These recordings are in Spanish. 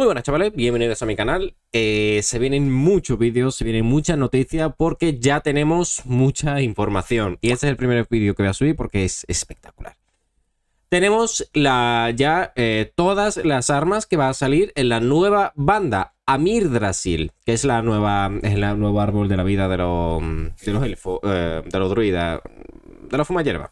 Muy buenas chavales, bienvenidos a mi canal. Eh, se vienen muchos vídeos, se vienen muchas noticias porque ya tenemos mucha información. Y este es el primer vídeo que voy a subir porque es espectacular. Tenemos la, ya eh, todas las armas que va a salir en la nueva banda Amirdrasil, que es la nueva, es la nueva árbol de la vida de los, de los eh, de los druidas, de la fuma hierba.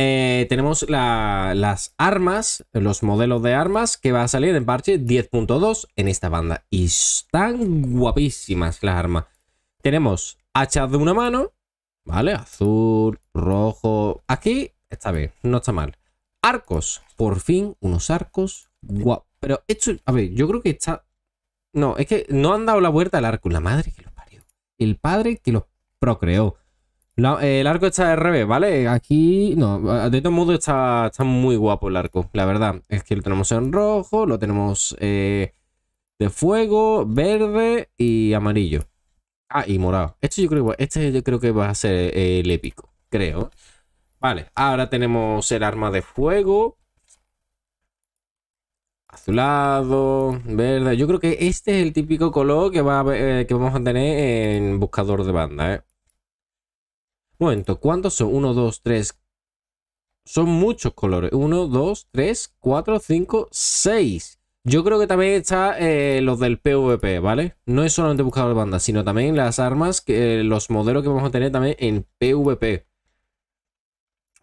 Eh, tenemos las armas, los modelos de armas que va a salir en parche 10.2 en esta banda. Y están guapísimas las armas. Tenemos hachas de una mano, ¿vale? Azul, rojo. Aquí está bien, no está mal. Arcos, por fin, unos arcos. Pero esto, a ver, yo creo que está. No, es que no han dado la vuelta al arco. La madre que lo parió. El padre que los procreó. Eh, el arco está al revés, ¿vale? Aquí, no, de todo modo está, está muy guapo el arco, la verdad. Es que lo tenemos en rojo, lo tenemos eh, de fuego, verde y amarillo. Ah, y morado. Este yo creo, este creo que va a ser eh, el épico, creo. Vale, ahora tenemos el arma de fuego. Azulado, verde. Yo creo que este es el típico color que, va que vamos a tener en buscador de banda, ¿eh? momento, ¿cuántos son? 1, 2, 3. Son muchos colores. 1, 2, 3, 4, 5, 6. Yo creo que también está eh, los del PvP, ¿vale? No es solamente buscador de bandas, sino también las armas, que, eh, los modelos que vamos a tener también en PvP.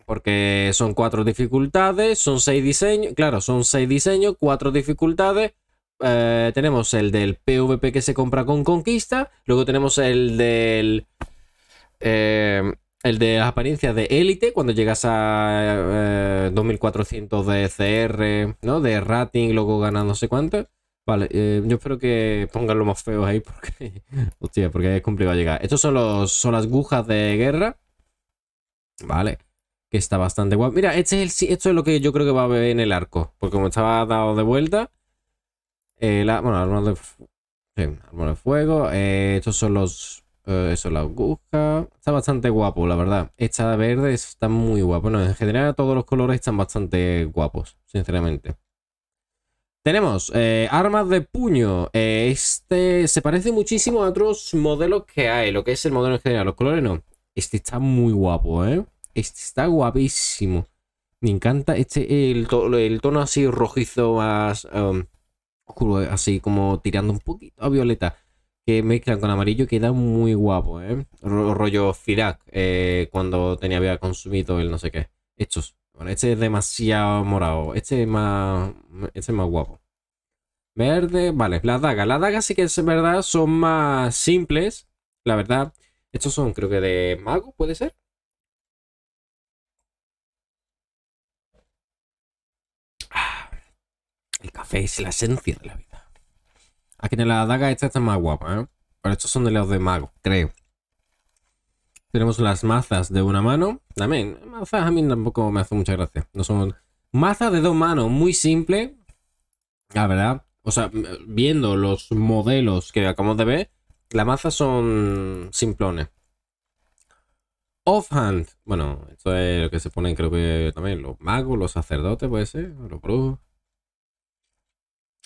Porque son cuatro dificultades, son seis diseños. Claro, son seis diseños, cuatro dificultades. Eh, tenemos el del PvP que se compra con conquista. Luego tenemos el del. Eh, el de las apariencias de élite, cuando llegas a 2400 eh, de CR, ¿no? De rating, luego ganando no sé cuánto. Vale, eh, yo espero que pongan lo más feo ahí porque. Hostia, porque es complicado llegar. Estos son los son las agujas de guerra. Vale. Que está bastante guapo. Mira, este es el, esto es lo que yo creo que va a haber en el arco. Porque como estaba dado de vuelta. Eh, bueno, armas de. Sí, de fuego. estos son los eh, eso, la aguja. Está bastante guapo, la verdad. Esta verde está muy guapo. en general todos los colores están bastante guapos, sinceramente. Tenemos eh, armas de puño. Eh, este se parece muchísimo a otros modelos que hay. Lo que es el modelo en general. Los colores no. Este está muy guapo, ¿eh? Este está guapísimo. Me encanta este el, tono así rojizo más um, oscuro, así como tirando un poquito a violeta que mezclan con amarillo queda muy guapo, ¿eh? rollo Firac, eh, cuando tenía había consumido el no sé qué. Estos. Bueno, este es demasiado morado. Este es más. Este más guapo. Verde, vale, las dagas. Las dagas sí que es verdad, son más simples. La verdad. Estos son, creo que de mago, ¿puede ser? Ah, el café es la esencia de la vida aquí en la daga esta está más guapa ¿eh? Pero estos son de los de mago, creo. Tenemos las mazas de una mano. También, mazas a mí tampoco me hacen mucha gracia. No son... Mazas de dos manos, muy simple. La verdad. O sea, viendo los modelos que acabamos de ver, las mazas son simplones. Offhand. Bueno, esto es lo que se ponen, creo que también los magos, los sacerdotes, puede ser, los brujos.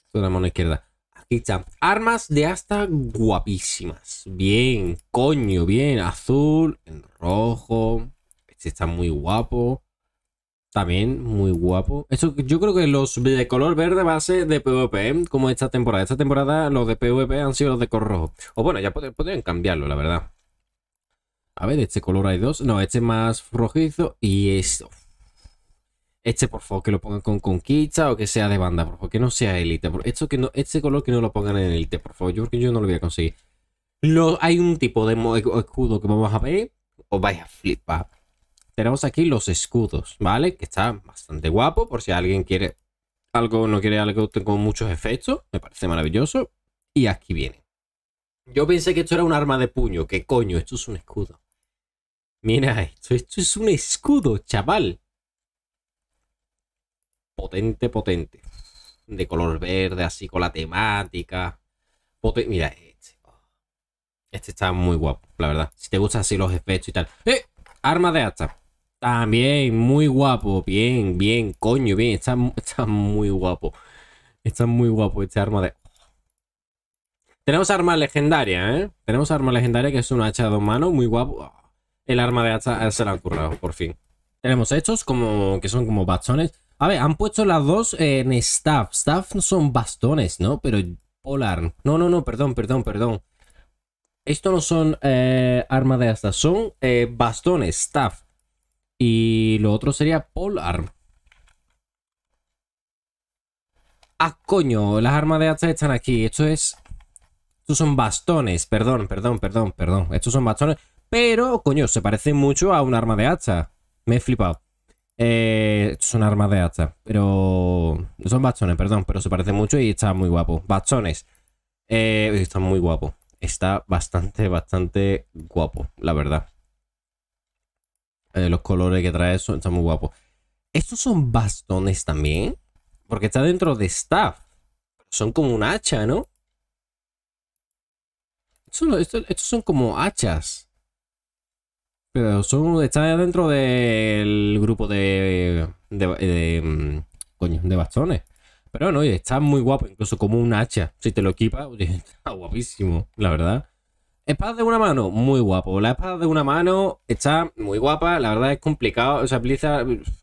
Esto es la mano izquierda aquí Armas de hasta guapísimas. Bien, coño, bien. Azul, en rojo. Este está muy guapo. También muy guapo. Eso, yo creo que los de color verde base de PvP, como esta temporada. Esta temporada los de PvP han sido los de color rojo. O bueno, ya podrían, cambiarlo, la verdad. A ver, este color hay dos. No, este más rojizo y esto este por favor que lo pongan con conquista o que sea de banda, por favor, que no sea élite. Esto que no, este color que no lo pongan en elite, por favor, yo porque yo no lo voy a conseguir. Lo, hay un tipo de escudo que vamos a ver o vais a flipar. Tenemos aquí los escudos, ¿vale? Que está bastante guapo por si alguien quiere algo, no quiere algo con muchos efectos. Me parece maravilloso. Y aquí viene. Yo pensé que esto era un arma de puño. ¿Qué coño? Esto es un escudo. Mira esto, esto es un escudo, chaval potente, potente. De color verde, así con la temática. Mira, este. Este está muy guapo, la verdad. Si te gustan así los efectos y tal. ¡Eh! Arma de hacha. También, muy guapo. Bien, bien, coño, bien. Está, está muy guapo. Está muy guapo este arma de... Tenemos arma legendaria, ¿eh? Tenemos arma legendaria que es un hacha de dos manos, muy guapo. El arma de hacha se la han currado, por fin. Tenemos estos como, que son como bastones. A ver, han puesto las dos en staff. Staff son bastones, ¿no? Pero polar. No, no, no, perdón, perdón, perdón. Esto no son eh, armas de hasta. son eh, bastones, staff. Y lo otro sería polearm. Ah, coño, las armas de hasta están aquí. Esto es... Estos son bastones, perdón, perdón, perdón, perdón. Estos son bastones. Pero, coño, se parecen mucho a un arma de hacha. Me he flipado. Eh, son armas de hacha, pero. Son bastones, perdón, pero se parece mucho y está muy guapo. Bastones. están eh, está muy guapo. Está bastante, bastante guapo, la verdad. Eh, los colores que trae eso están muy guapos. Estos son bastones también. Porque está dentro de staff. Son como un hacha, ¿no? estos, estos son como hachas. Pero son, está dentro del grupo de, de, mm, Coño, de bastones. Pero no, está muy guapo, incluso como un hacha. Si te lo equipas, está guapísimo, la verdad. Espada de una mano, muy guapo. La espada de una mano está muy guapa. La verdad es complicado. O sea,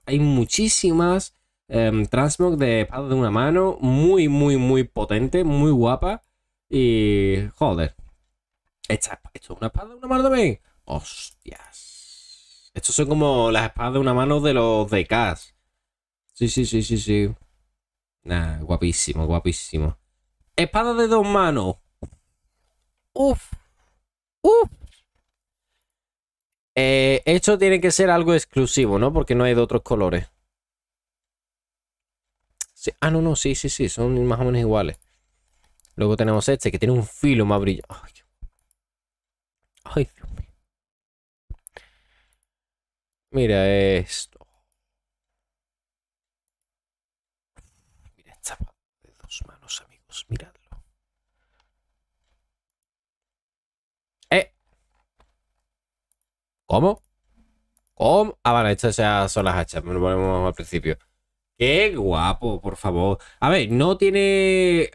hay muchísimas em, transmog de espada de una mano. Muy, muy, muy potente, muy guapa. Y. Joder. Esta, es una espada de una mano también. Hostias. Estos son como las espadas de una mano de los de Sí, sí, sí, sí, sí. Nah, guapísimo, guapísimo. Espada de dos manos. Uf. Uf. Eh, esto tiene que ser algo exclusivo, ¿no? Porque no hay de otros colores. Sí. Ah, no, no, sí, sí, sí. Son más o menos iguales. Luego tenemos este que tiene un filo más brillante. Ay, Ay Mira esto. Mira esta de dos manos, amigos. Miradlo. ¿Eh? ¿Cómo? ¿Cómo? Ah, vale, estas son las hachas. Me lo ponemos al principio. ¡Qué guapo, por favor! A ver, no tiene...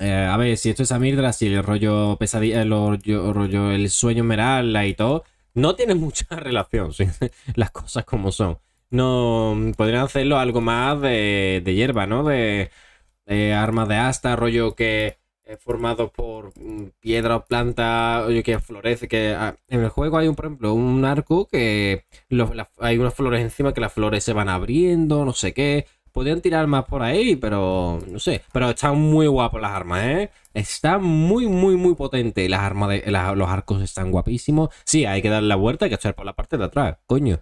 Eh, a ver, si esto es Amildra, si el rollo pesadilla, el rollo, el sueño esmeralda y todo, no tiene mucha relación, las cosas como son. No, podrían hacerlo algo más de, hierba, ¿no? De, armas de asta, rollo que es formado por mm, piedra o planta, oye que florece. Que, ah, en el juego hay, un, ejemplo, un arco que hay unas flores encima que las flores se van abriendo, no sé qué. Podrían tirar más por ahí, pero no sé. Pero están muy guapos las armas, ¿eh? Están muy, muy, muy potente. Las armas de, los arcos están guapísimos. Sí, hay que darle la vuelta, hay que echar por la parte de atrás, coño.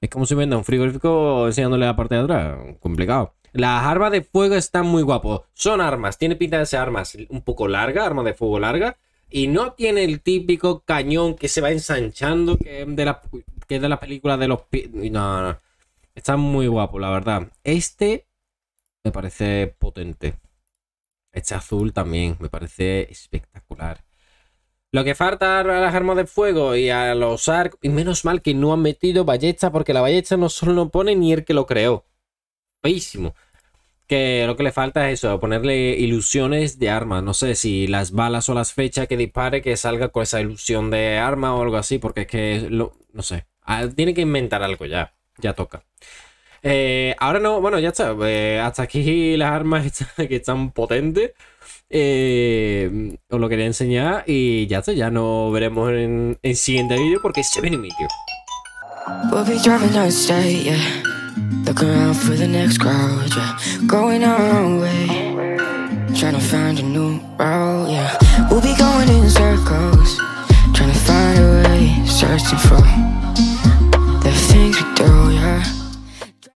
Es como si venda un frigorífico enseñándole la parte de atrás. Complicado. Las armas de fuego están muy guapos. Son armas, tiene pinta de ser armas un poco larga, armas de fuego larga. Y no tiene el típico cañón que se va ensanchando que de la, que de las películas de los... No, no. Está muy guapo, la verdad. Este me parece potente. Este azul también me parece espectacular. Lo que falta a las armas de fuego y a los arcos... Y menos mal que no han metido ballesta, porque la ballesta no solo no pone ni el que lo creó. Feísimo. Que lo que le falta es eso, ponerle ilusiones de armas. No sé si las balas o las fechas que dispare, que salga con esa ilusión de arma o algo así, porque es que... Lo... no sé. Ah, tiene que inventar algo ya ya toca. Eh, ahora no, bueno, ya está. Eh, hasta aquí las armas que están potentes. Eh, os lo quería enseñar y ya está. Ya nos veremos en el siguiente vídeo porque se viene mi tío. We'll be driving down state, yeah. Looking around for the next crowd, yeah. Going our own way. Trying to find a new route, yeah. We'll be going in circles. Trying to find a way. Searching for. do, yeah.